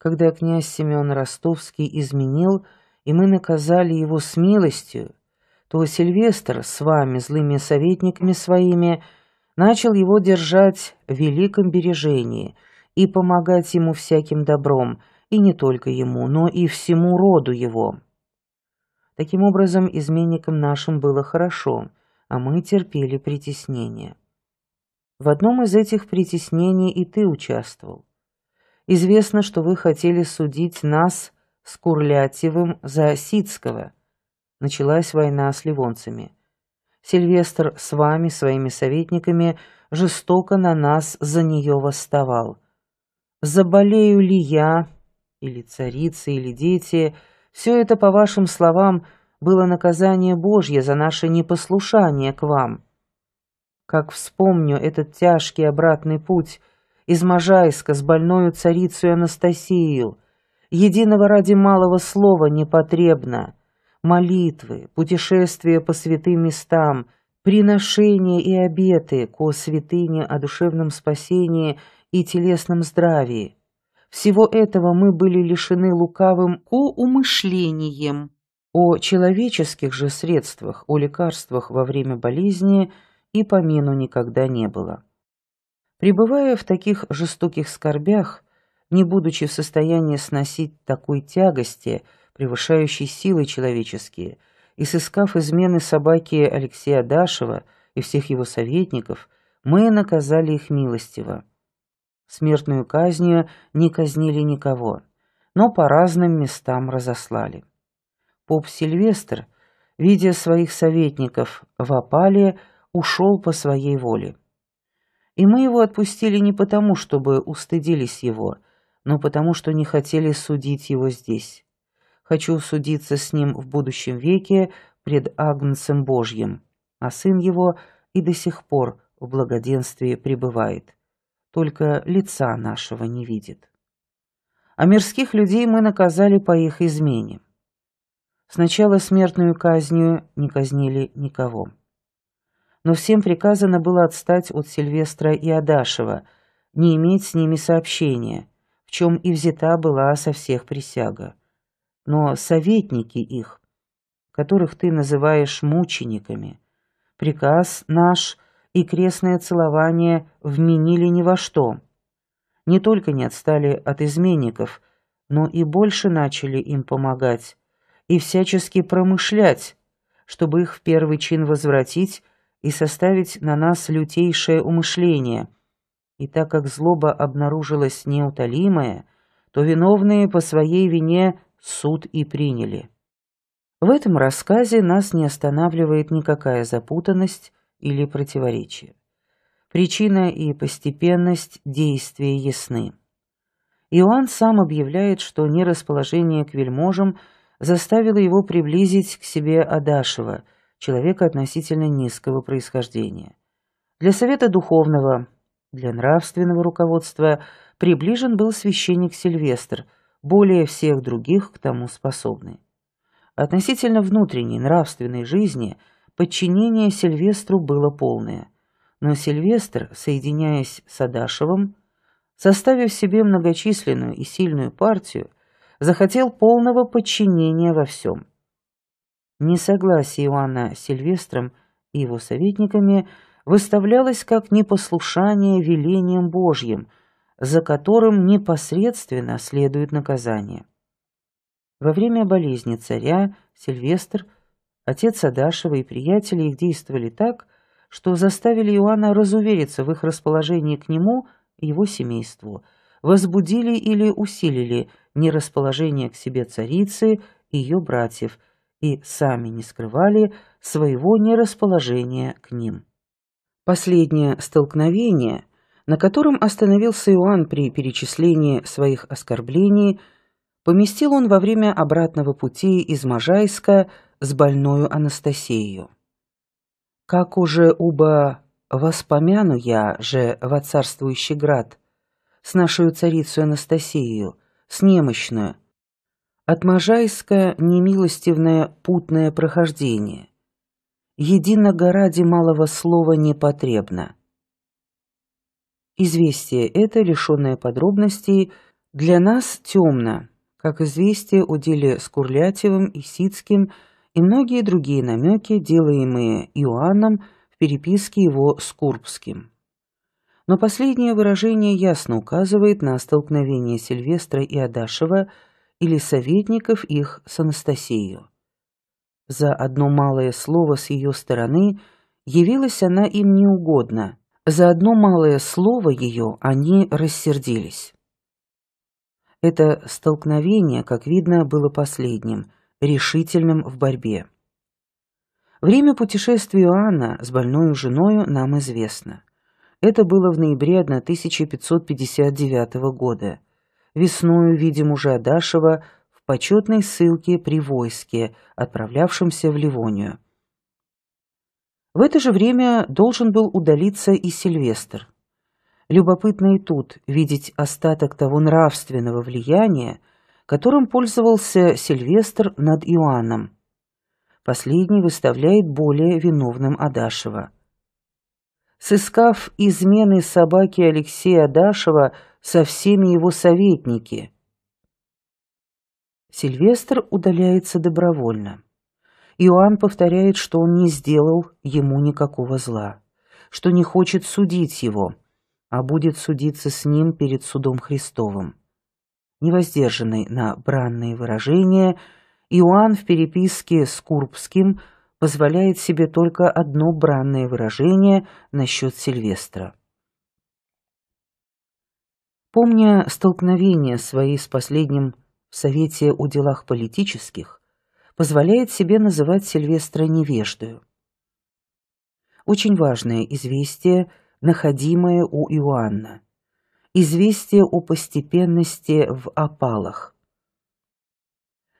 когда князь Семен Ростовский изменил, и мы наказали его с милостью, то Сильвестр с вами, злыми советниками своими, начал его держать в великом бережении и помогать ему всяким добром, и не только ему, но и всему роду его. Таким образом, изменникам нашим было хорошо, а мы терпели притеснение. В одном из этих притеснений и ты участвовал. Известно, что вы хотели судить нас с Курлятьевым за Сицкого. Началась война с ливонцами. Сильвестр с вами, своими советниками, жестоко на нас за нее восставал. Заболею ли я, или царицы, или дети, все это, по вашим словам, было наказание Божье за наше непослушание к вам. Как вспомню этот тяжкий обратный путь, из Можайска с больною царицей Анастасию, единого ради малого слова непотребно, молитвы, путешествия по святым местам, приношения и обеты ко святыне о душевном спасении и телесном здравии. Всего этого мы были лишены лукавым ко умышлением. О человеческих же средствах, о лекарствах во время болезни и помину никогда не было. Пребывая в таких жестоких скорбях, не будучи в состоянии сносить такой тягости, превышающей силы человеческие, и сыскав измены собаки Алексея Дашева и всех его советников, мы наказали их милостиво. Смертную казнью не казнили никого, но по разным местам разослали. Поп Сильвестр, видя своих советников в опале, ушел по своей воле. И мы его отпустили не потому, чтобы устыдились его, но потому, что не хотели судить его здесь. Хочу судиться с ним в будущем веке пред Агнцем Божьим, а сын его и до сих пор в благоденствии пребывает, только лица нашего не видит. А мирских людей мы наказали по их измене. Сначала смертную казнью не казнили никого но всем приказано было отстать от Сильвестра и Адашева, не иметь с ними сообщения, в чем и взята была со всех присяга. Но советники их, которых ты называешь мучениками, приказ наш и крестное целование вменили ни во что. Не только не отстали от изменников, но и больше начали им помогать и всячески промышлять, чтобы их в первый чин возвратить и составить на нас лютейшее умышление. И так как злоба обнаружилась неутолимая, то виновные по своей вине суд и приняли. В этом рассказе нас не останавливает никакая запутанность или противоречие. Причина и постепенность действия ясны. Иоанн сам объявляет, что нерасположение к вельможам заставило его приблизить к себе Адашева – человека относительно низкого происхождения. Для совета духовного, для нравственного руководства приближен был священник Сильвестр, более всех других к тому способный. Относительно внутренней нравственной жизни подчинение Сильвестру было полное, но Сильвестр, соединяясь с Адашевым, составив себе многочисленную и сильную партию, захотел полного подчинения во всем. Несогласие Иоанна с Сильвестром и его советниками выставлялось как непослушание велениям Божьим, за которым непосредственно следует наказание. Во время болезни царя Сильвестр, отец Адашева и приятели их действовали так, что заставили Иоанна разувериться в их расположении к нему и его семейству, возбудили или усилили нерасположение к себе царицы и ее братьев – и сами не скрывали своего нерасположения к ним. Последнее столкновение, на котором остановился Иоанн при перечислении своих оскорблений, поместил он во время обратного пути из Можайска с больною Анастасией. «Как уже уба воспомяну я же во царствующий град, с нашою царицу Анастасию, с немощную, Отможайское немилостивное путное прохождение. Единого ради малого слова не потребно. Известие это, лишенное подробностей, для нас темно, как известие о деле с Курлятьевым и Сицким и многие другие намеки, делаемые Иоанном в переписке его с Курбским. Но последнее выражение ясно указывает на столкновение Сильвестра и Адашева – или советников их с Анастасией. За одно малое слово с ее стороны явилась она им неугодно, за одно малое слово ее они рассердились. Это столкновение, как видно, было последним, решительным в борьбе. Время путешествия Анна с больной женою нам известно. Это было в ноябре 1559 года весною видим уже Адашева в почетной ссылке при войске, отправлявшемся в Ливонию. В это же время должен был удалиться и Сильвестр. Любопытно и тут видеть остаток того нравственного влияния, которым пользовался Сильвестр над Иоанном. Последний выставляет более виновным Адашева. Сыскав измены собаки Алексея Адашева – со всеми его советники. Сильвестр удаляется добровольно. Иоанн повторяет, что он не сделал ему никакого зла, что не хочет судить его, а будет судиться с ним перед судом Христовым. Невоздержанный на бранные выражения, Иоанн в переписке с Курбским позволяет себе только одно бранное выражение насчет Сильвестра. Помня столкновение свои с последним в Совете о делах политических, позволяет себе называть Сильвестра невеждою. Очень важное известие, находимое у Иоанна. Известие о постепенности в опалах.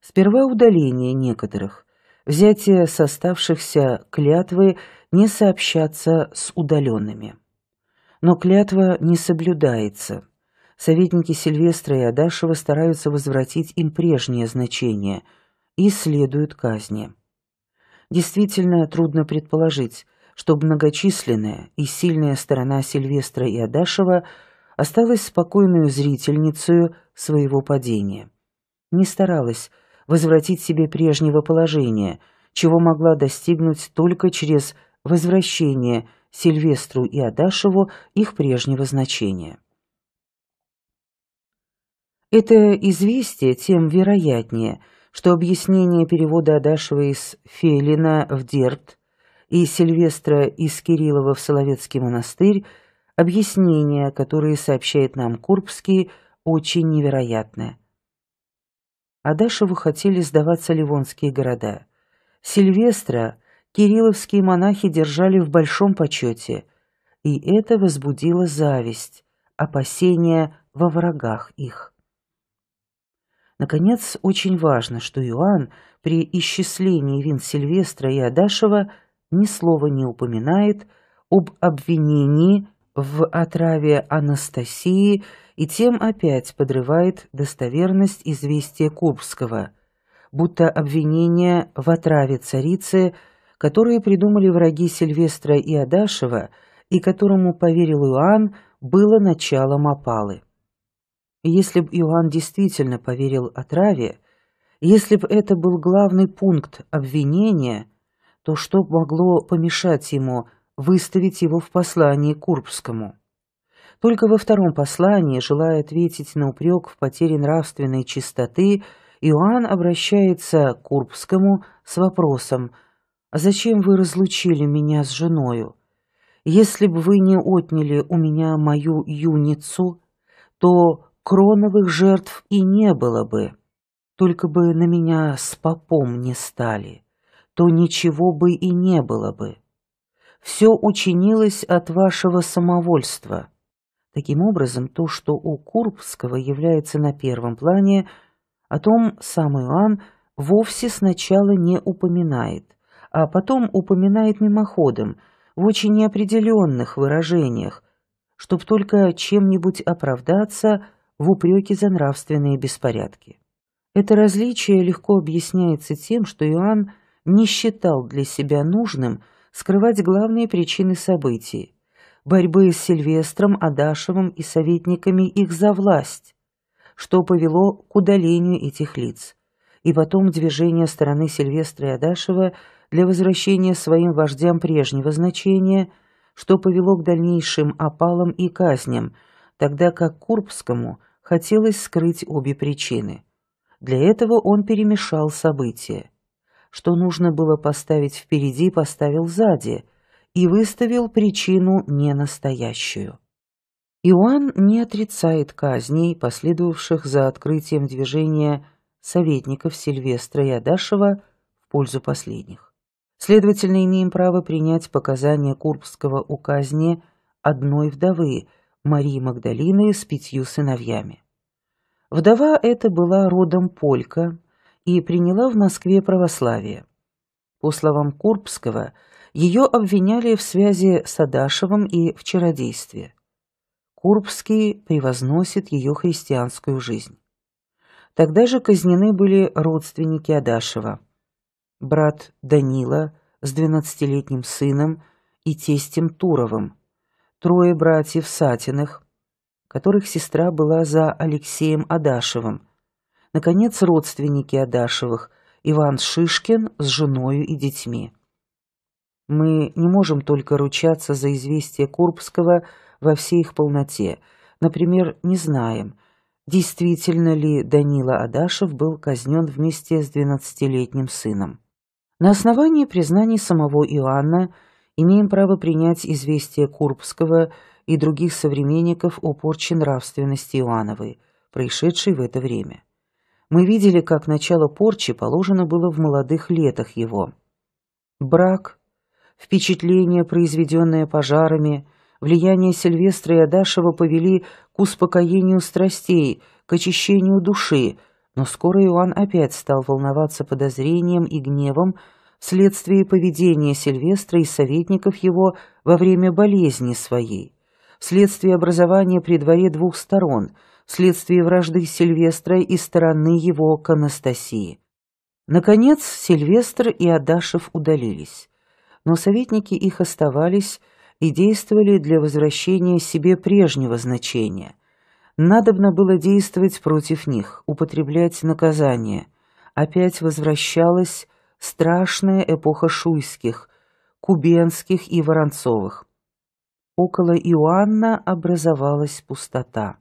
Сперва удаление некоторых, взятие составшихся клятвы не сообщаться с удаленными. Но клятва не соблюдается – советники Сильвестра и Адашева стараются возвратить им прежнее значение и следуют казни. Действительно, трудно предположить, что многочисленная и сильная сторона Сильвестра и Адашева осталась спокойную зрительницей своего падения. Не старалась возвратить себе прежнего положения, чего могла достигнуть только через возвращение Сильвестру и Адашеву их прежнего значения. Это известие тем вероятнее, что объяснение перевода Адашева из Фелина в Дерт и Сильвестра из Кириллова в Соловецкий монастырь – объяснение, которое сообщает нам Курбский, очень невероятное. Адашеву хотели сдаваться ливонские города. Сильвестра кирилловские монахи держали в большом почете, и это возбудило зависть, опасения во врагах их. Наконец, очень важно, что Иоанн при исчислении вин Сильвестра и Адашева ни слова не упоминает об обвинении в отраве Анастасии и тем опять подрывает достоверность известия Курбского, будто обвинение в отраве царицы, которое придумали враги Сильвестра и Адашева и которому поверил Иоанн, было началом опалы. Если б Иоанн действительно поверил отраве, если б это был главный пункт обвинения, то что могло помешать ему выставить его в послании Курбскому? Только во втором послании, желая ответить на упрек в потере нравственной чистоты, Иоанн обращается к Курбскому с вопросом «А зачем вы разлучили меня с женою? Если бы вы не отняли у меня мою юницу, то Кроновых жертв и не было бы. Только бы на меня с попом не стали, то ничего бы и не было бы. Все учинилось от вашего самовольства. Таким образом, то, что у Курбского является на первом плане, о том сам Иоанн вовсе сначала не упоминает, а потом упоминает мимоходом, в очень неопределенных выражениях, чтобы только чем-нибудь оправдаться в упреки за нравственные беспорядки. Это различие легко объясняется тем, что Иоанн не считал для себя нужным скрывать главные причины событий – борьбы с Сильвестром, Адашевым и советниками их за власть, что повело к удалению этих лиц, и потом движение стороны Сильвестра и Адашева для возвращения своим вождям прежнего значения, что повело к дальнейшим опалам и казням – тогда как Курбскому хотелось скрыть обе причины. Для этого он перемешал события. Что нужно было поставить впереди, поставил сзади и выставил причину ненастоящую. Иоанн не отрицает казней, последовавших за открытием движения советников Сильвестра и Адашева в пользу последних. Следовательно, имеем право принять показания Курбского у казни одной вдовы – Марии Магдалины с пятью сыновьями. Вдова эта была родом полька и приняла в Москве православие. По словам Курбского, ее обвиняли в связи с Адашевым и в чародействе. Курбский превозносит ее христианскую жизнь. Тогда же казнены были родственники Адашева. Брат Данила с двенадцатилетним сыном и тестем Туровым – трое братьев Сатиных, которых сестра была за Алексеем Адашевым, наконец, родственники Адашевых, Иван Шишкин с женою и детьми. Мы не можем только ручаться за известие Курбского во всей их полноте. Например, не знаем, действительно ли Данила Адашев был казнен вместе с двенадцатилетним сыном. На основании признаний самого Иоанна имеем право принять известие Курбского и других современников о порче нравственности Иоанновой, происшедшей в это время. Мы видели, как начало порчи положено было в молодых летах его. Брак, впечатление, произведенное пожарами, влияние Сильвестра и Адашева повели к успокоению страстей, к очищению души, но скоро Иоанн опять стал волноваться подозрением и гневом, вследствие поведения Сильвестра и советников его во время болезни своей, вследствие образования при дворе двух сторон, вследствие вражды Сильвестра и стороны его к Анастасии. Наконец, Сильвестр и Адашев удалились, но советники их оставались и действовали для возвращения себе прежнего значения. Надобно было действовать против них, употреблять наказание. Опять возвращалось страшная эпоха шуйских, кубенских и воронцовых. Около Иоанна образовалась пустота.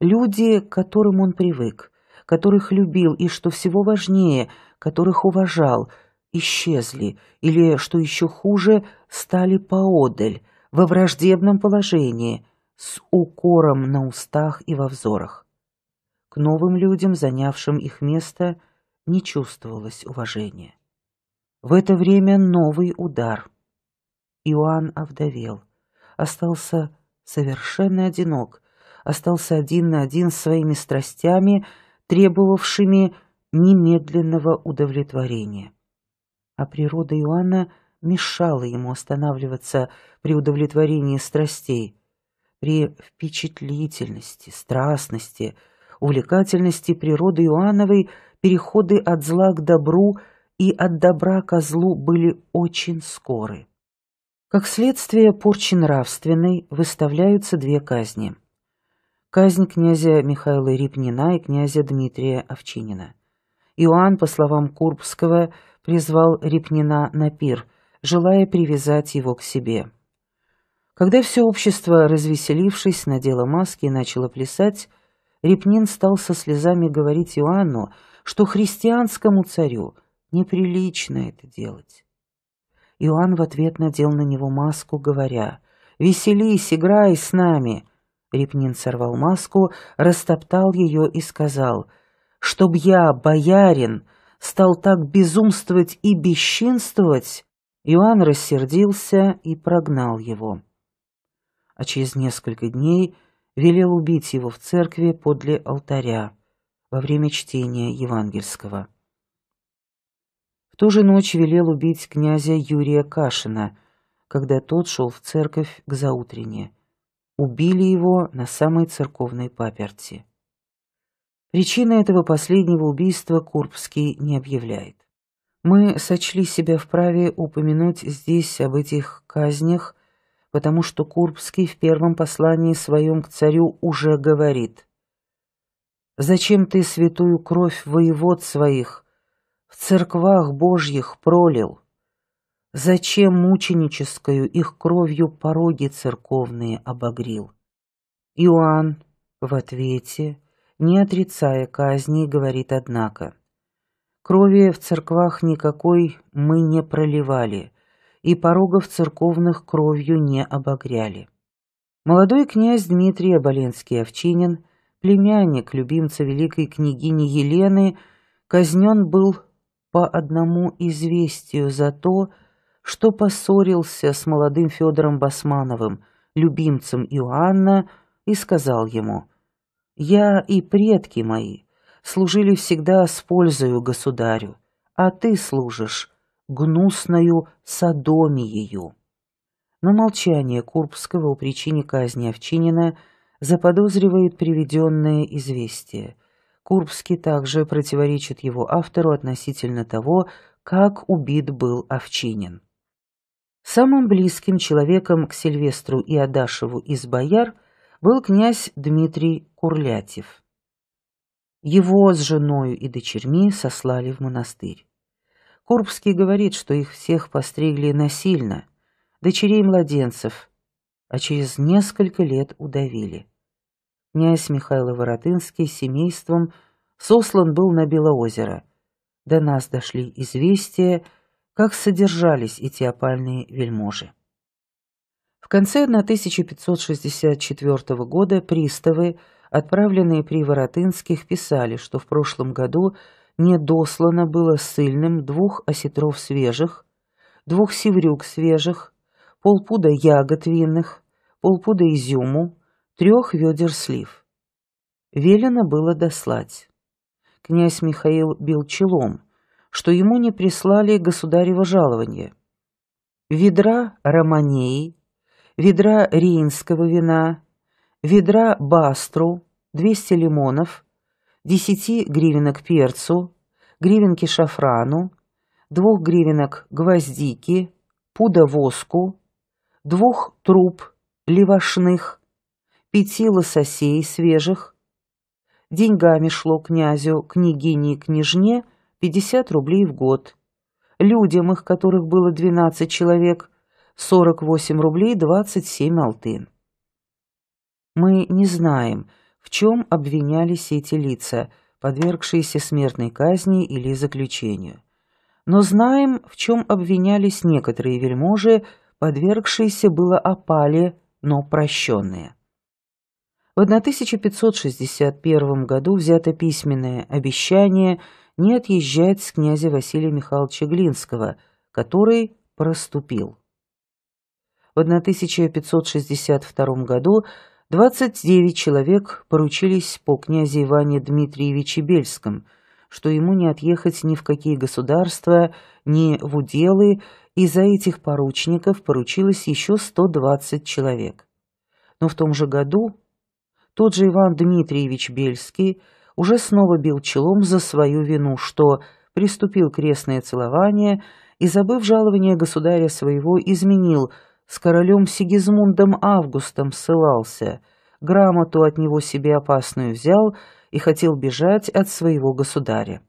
Люди, к которым он привык, которых любил и, что всего важнее, которых уважал, исчезли или, что еще хуже, стали поодаль, во враждебном положении, с укором на устах и во взорах. К новым людям, занявшим их место, — не чувствовалось уважения. В это время новый удар. Иоанн овдовел, остался совершенно одинок, остался один на один с своими страстями, требовавшими немедленного удовлетворения. А природа Иоанна мешала ему останавливаться при удовлетворении страстей, при впечатлительности, страстности, увлекательности природы Иоанновой переходы от зла к добру и от добра ко злу были очень скоры. Как следствие порчи нравственной выставляются две казни. Казнь князя Михаила Репнина и князя Дмитрия Овчинина. Иоанн, по словам Курбского, призвал Репнина на пир, желая привязать его к себе. Когда все общество, развеселившись, надело маски и начало плясать, Репнин стал со слезами говорить Иоанну, что христианскому царю неприлично это делать. Иоанн в ответ надел на него маску, говоря «Веселись, играй с нами!» Репнин сорвал маску, растоптал ее и сказал «Чтоб я, боярин, стал так безумствовать и бесчинствовать!» Иоанн рассердился и прогнал его. А через несколько дней велел убить его в церкви подле алтаря во время чтения евангельского. В ту же ночь велел убить князя Юрия Кашина, когда тот шел в церковь к заутрене. Убили его на самой церковной паперти. Причина этого последнего убийства Курбский не объявляет. Мы сочли себя вправе упомянуть здесь об этих казнях, потому что Курбский в первом послании своем к царю уже говорит – Зачем ты святую кровь воевод своих в церквах божьих пролил? Зачем мученическую их кровью пороги церковные обогрил? Иоанн в ответе, не отрицая казни, говорит однако, «Крови в церквах никакой мы не проливали, и порогов церковных кровью не обогряли». Молодой князь Дмитрий Оболенский-Овчинин – племянник любимца великой княгини Елены, казнен был по одному известию за то, что поссорился с молодым Федором Басмановым, любимцем Иоанна, и сказал ему «Я и предки мои служили всегда с пользою государю, а ты служишь гнусною садомиею». На молчание Курбского у причине казни Овчинина – заподозривает приведенное известие. Курбский также противоречит его автору относительно того, как убит был Овчинин. Самым близким человеком к Сильвестру и Адашеву из бояр был князь Дмитрий Курлятьев. Его с женою и дочерьми сослали в монастырь. Курбский говорит, что их всех постригли насильно, дочерей младенцев – а через несколько лет удавили. Князь Михаил Воротынский с семейством сослан был на Белоозеро. До нас дошли известия, как содержались эти опальные вельможи. В конце 1564 года приставы, отправленные при Воротынских, писали, что в прошлом году недослано было сыльным двух осетров свежих, двух севрюк свежих, полпуда ягод винных, полпуда изюму, трех ведер слив. Велено было дослать. Князь Михаил бил челом, что ему не прислали государево жалование. Ведра романеи, ведра рейнского вина, ведра бастру, 200 лимонов, 10 гривенок перцу, гривенки шафрану, двух гривенок гвоздики, пуда воску, двух труб левашных, пяти лососей свежих. Деньгами шло князю, княгине и княжне пятьдесят рублей в год. Людям их, которых было двенадцать человек, сорок восемь рублей двадцать семь алтын. Мы не знаем, в чем обвинялись эти лица, подвергшиеся смертной казни или заключению. Но знаем, в чем обвинялись некоторые вельможи, подвергшиеся было опале но прощенные. В 1561 году взято письменное обещание не отъезжать с князя Василия Михайловича Глинского, который проступил. В 1562 году 29 человек поручились по князе Иване Дмитриевиче Бельском, что ему не отъехать ни в какие государства, ни в уделы, и за этих поручников поручилось еще 120 человек. Но в том же году тот же Иван Дмитриевич Бельский уже снова бил челом за свою вину, что приступил крестное целование и, забыв жалование государя своего, изменил, с королем Сигизмундом Августом ссылался, грамоту от него себе опасную взял и хотел бежать от своего государя.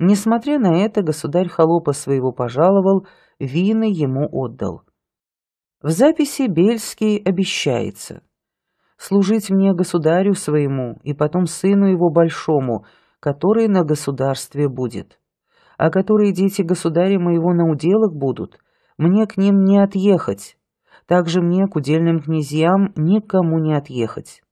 Несмотря на это, государь холопа своего пожаловал, вины ему отдал. В записи Бельский обещается служить мне государю своему и потом сыну его большому, который на государстве будет, а которые дети государя моего на уделах будут, мне к ним не отъехать, также мне к удельным князьям никому не отъехать.